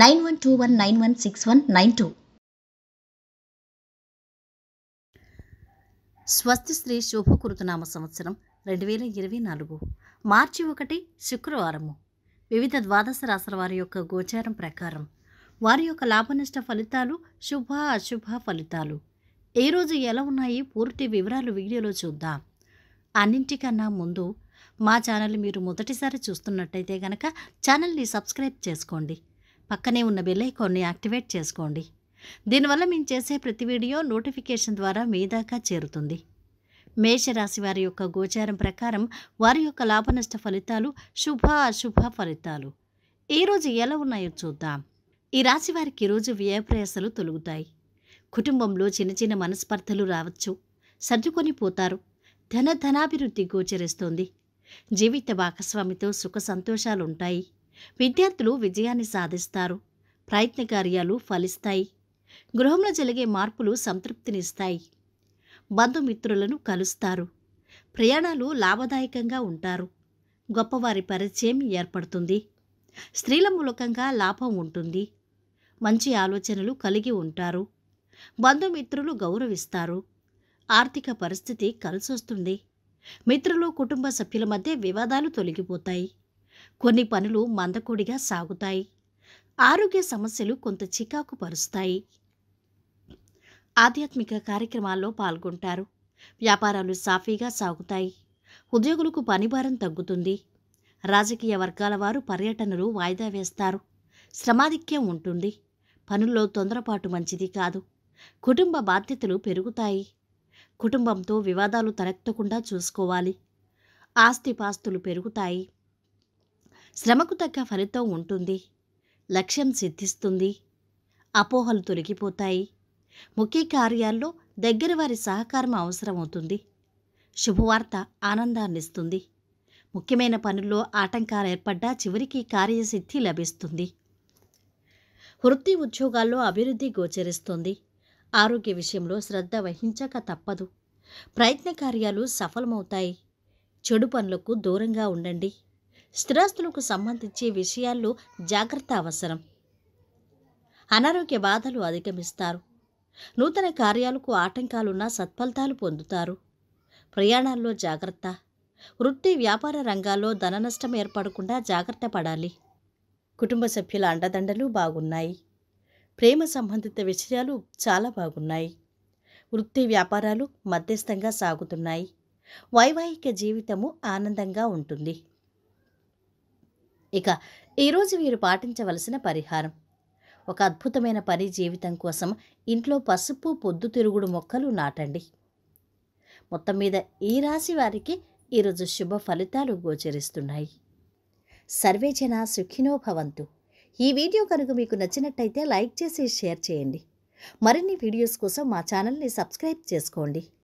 nine one two one nine one six one nine two స్వస్తి శ్రీ శుభకృతనామ సంవత్సరం రెండు వేల ఇరవై నాలుగు మార్చి ఒకటి శుక్రవారము వివిధ ద్వాదశ రాశుల వారి యొక్క గోచారం ప్రకారం వారి యొక్క లాభనష్ట ఫలితాలు శుభ అశుభ ఫలితాలు ఏ రోజు ఎలా ఉన్నాయి పూర్తి వివరాలు వీడియోలో చూద్దాం అన్నింటికన్నా ముందు మా ఛానల్ మీరు మొదటిసారి చూస్తున్నట్టయితే కనుక ఛానల్ని సబ్స్క్రైబ్ చేసుకోండి పక్కనే ఉన్న బెల్ యాక్టివేట్ చేసుకోండి దీనివల్ల మేము చేసే ప్రతి వీడియో నోటిఫికేషన్ ద్వారా మీ దాకా చేరుతుంది మేషరాశి వారి యొక్క గోచారం ప్రకారం వారి యొక్క లాభనష్ట ఫలితాలు శుభ అశుభ ఫలితాలు ఈరోజు ఎలా ఉన్నాయో చూద్దాం ఈ రాశి వారికి ఈరోజు వ్యయప్రయాసలు తొలుగుతాయి కుటుంబంలో చిన్న చిన్న మనస్పర్ధలు రావచ్చు సర్దుకొని పోతారు ధన ధనాభివృద్ధి గోచరిస్తుంది జీవిత భాగస్వామితో సుఖ సంతోషాలుంటాయి విద్యార్థులు విజయాన్ని సాధిస్తారు ప్రయత్న కార్యాలు ఫలిస్తాయి గృహంలో జరిగే మార్పులు సంతృప్తినిస్తాయి బంధుమిత్రులను కలుస్తారు ప్రయాణాలు లాభదాయకంగా ఉంటారు గొప్పవారి పరిచయం ఏర్పడుతుంది స్త్రీల మూలకంగా లాభం ఉంటుంది మంచి ఆలోచనలు కలిగి ఉంటారు బంధుమిత్రులు గౌరవిస్తారు ఆర్థిక పరిస్థితి కలిసొస్తుంది మిత్రులు కుటుంబ సభ్యుల మధ్య వివాదాలు తొలగిపోతాయి కొన్ని పనులు మందకొడిగా సాగుతాయి ఆరోగ్య సమస్యలు కొంత చికాకు పరుస్తాయి ఆధ్యాత్మిక కార్యక్రమాల్లో పాల్గొంటారు వ్యాపారాలు సాఫీగా సాగుతాయి ఉద్యోగులకు పనిభారం తగ్గుతుంది రాజకీయ వర్గాల వారు పర్యటనలు వాయిదా వేస్తారు శ్రమాధిక్యం ఉంటుంది పనుల్లో తొందరపాటు మంచిది కాదు కుటుంబ బాధ్యతలు పెరుగుతాయి కుటుంబంతో వివాదాలు తలెత్తకుండా చూసుకోవాలి ఆస్తిపాస్తులు పెరుగుతాయి శ్రమకు తగ్గ ఫలితం ఉంటుంది లక్ష్యం సిద్ధిస్తుంది అపోహలు తొలగిపోతాయి ముఖ్య కార్యాల్లో దగ్గర వారి సహకారం అవసరమవుతుంది శుభవార్త ఆనందాన్నిస్తుంది ముఖ్యమైన పనుల్లో ఆటంకాలు ఏర్పడ్డా చివరికి కార్యసిద్ధి లభిస్తుంది వృత్తి ఉద్యోగాల్లో అభివృద్ధి గోచరిస్తుంది ఆరోగ్య విషయంలో శ్రద్ధ వహించక తప్పదు ప్రయత్న కార్యాలు సఫలమవుతాయి చెడు పనులకు దూరంగా ఉండండి స్థిరాస్తులకు సంబంధించి విషయాల్లో జాగ్రత్త అవసరం అనారోగ్య బాధలు అధిగమిస్తారు నూతన కార్యాలకు ఆటంకాలున్న సత్ఫలితాలు పొందుతారు ప్రయాణాల్లో జాగ్రత్త వృత్తి వ్యాపార రంగాల్లో ధన నష్టం ఏర్పడకుండా జాగ్రత్త పడాలి కుటుంబ సభ్యుల అండదండలు బాగున్నాయి ప్రేమ సంబంధిత విషయాలు చాలా బాగున్నాయి వృత్తి వ్యాపారాలు మధ్యస్థంగా సాగుతున్నాయి వైవాహిక జీవితము ఆనందంగా ఉంటుంది ఇక ఈరోజు వీరు పాటించవలసిన పరిహారం ఒక అద్భుతమైన పని జీవితం కోసం ఇంట్లో పసుపు పొద్దుతిరుగుడు మొక్కలు నాటండి మొత్తం మీద ఈ రాశి వారికి ఈరోజు శుభ ఫలితాలు గోచరిస్తున్నాయి సర్వే జన సుఖినో భవంతు ఈ వీడియో కనుక మీకు నచ్చినట్టయితే లైక్ చేసి షేర్ చేయండి మరిన్ని వీడియోస్ కోసం మా ఛానల్ని సబ్స్క్రైబ్ చేసుకోండి